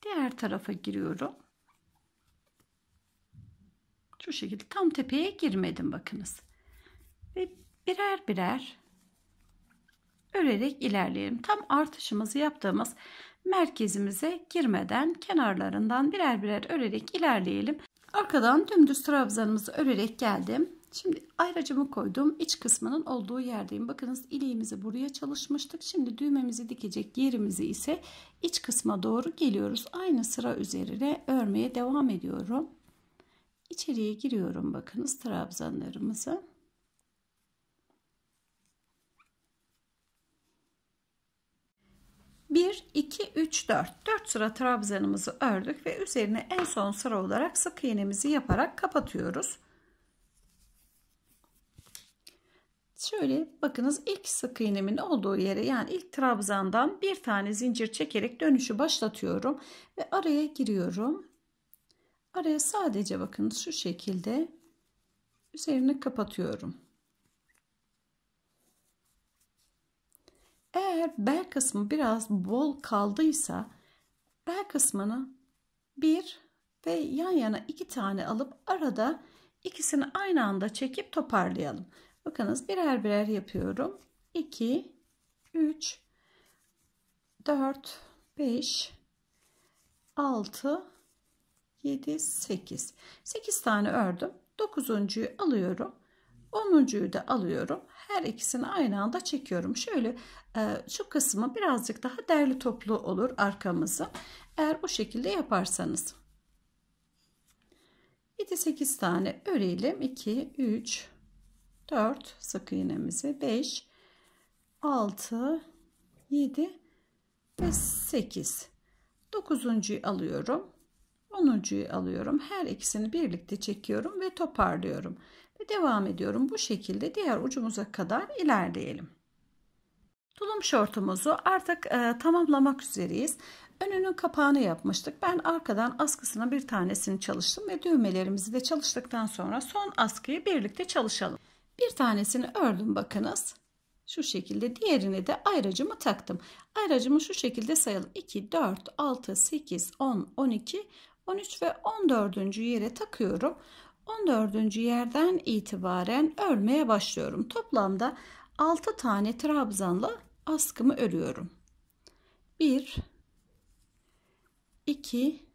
Diğer tarafa giriyorum. Şu şekilde tam tepeye girmedim bakınız. Ve birer birer örerek ilerleyelim. Tam artışımızı yaptığımız merkezimize girmeden kenarlarından birer birer örerek ilerleyelim. Arkadan dümdüz trabzanımızı örerek geldim. Şimdi ayracımı koydum. iç kısmının olduğu yerdeyim. Bakınız iliğimizi buraya çalışmıştık. Şimdi düğmemizi dikecek yerimizi ise iç kısma doğru geliyoruz. Aynı sıra üzerine örmeye devam ediyorum. İçeriye giriyorum bakınız trabzanlarımızı. 1, 2, 3, 4. 4 sıra trabzanımızı ördük ve üzerine en son sıra olarak sık iğnemizi yaparak kapatıyoruz. Şöyle bakınız ilk sık iğnemin olduğu yere yani ilk trabzandan bir tane zincir çekerek dönüşü başlatıyorum ve araya giriyorum. Araya sadece bakınız şu şekilde üzerine kapatıyorum. Eğer bel kısmı biraz bol kaldıysa bel kısmını bir ve yan yana iki tane alıp arada ikisini aynı anda çekip toparlayalım. Bakınız birer birer yapıyorum. 2, 3, 4, 5, 6, 7, 8. 8 tane ördüm. 9. alıyorum. 10.yu da alıyorum her ikisini aynı anda çekiyorum. Şöyle e, şu kısmı birazcık daha derli toplu olur arkamızı. Eğer bu şekilde yaparsanız. 7-8 tane örelim. 2, 3, 4 sık iğnemizi 5, 6, 7 ve 8. 9. alıyorum. 10. alıyorum. Her ikisini birlikte çekiyorum ve toparlıyorum devam ediyorum. Bu şekilde diğer ucumuza kadar ilerleyelim. Tulum şortumuzu artık e, tamamlamak üzereyiz. Önünün kapağını yapmıştık. Ben arkadan askısına bir tanesini çalıştım ve düğmelerimizi de çalıştıktan sonra son askıyı birlikte çalışalım. Bir tanesini ördüm bakınız. Şu şekilde diğerini de ayracımı taktım. Ayracımı şu şekilde sayalım. 2, 4, 6, 8, 10, 12, 13 ve 14. yere takıyorum. 14. yerden itibaren örmeye başlıyorum. Toplamda 6 tane trabzanla askımı örüyorum. 1 2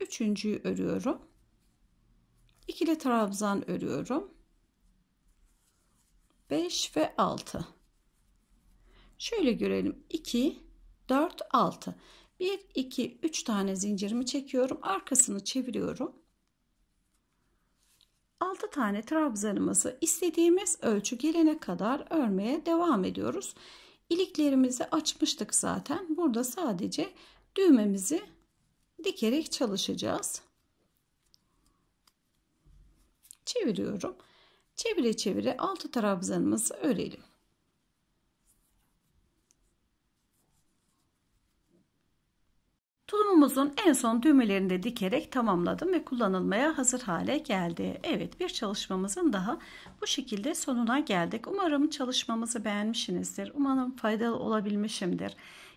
üçüncüyü örüyorum. İkili trabzan örüyorum. 5 ve 6. Şöyle görelim. 2 4 6. 1, 2, 3 tane zincirimi çekiyorum. Arkasını çeviriyorum. 6 tane trabzanımızı istediğimiz ölçü gelene kadar örmeye devam ediyoruz. İliklerimizi açmıştık zaten. Burada sadece düğmemizi dikerek çalışacağız. Çeviriyorum. Çevire çevire 6 trabzanımızı örelim. Tulumumuzun en son düğmelerini de dikerek tamamladım ve kullanılmaya hazır hale geldi. Evet bir çalışmamızın daha bu şekilde sonuna geldik. Umarım çalışmamızı beğenmişsinizdir. Umarım faydalı olabilmişimdir.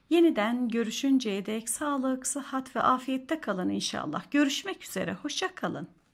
Yeniden görüşünceye dek sağlık, sıhhat ve afiyette kalın inşallah. Görüşmek üzere, hoşça kalın.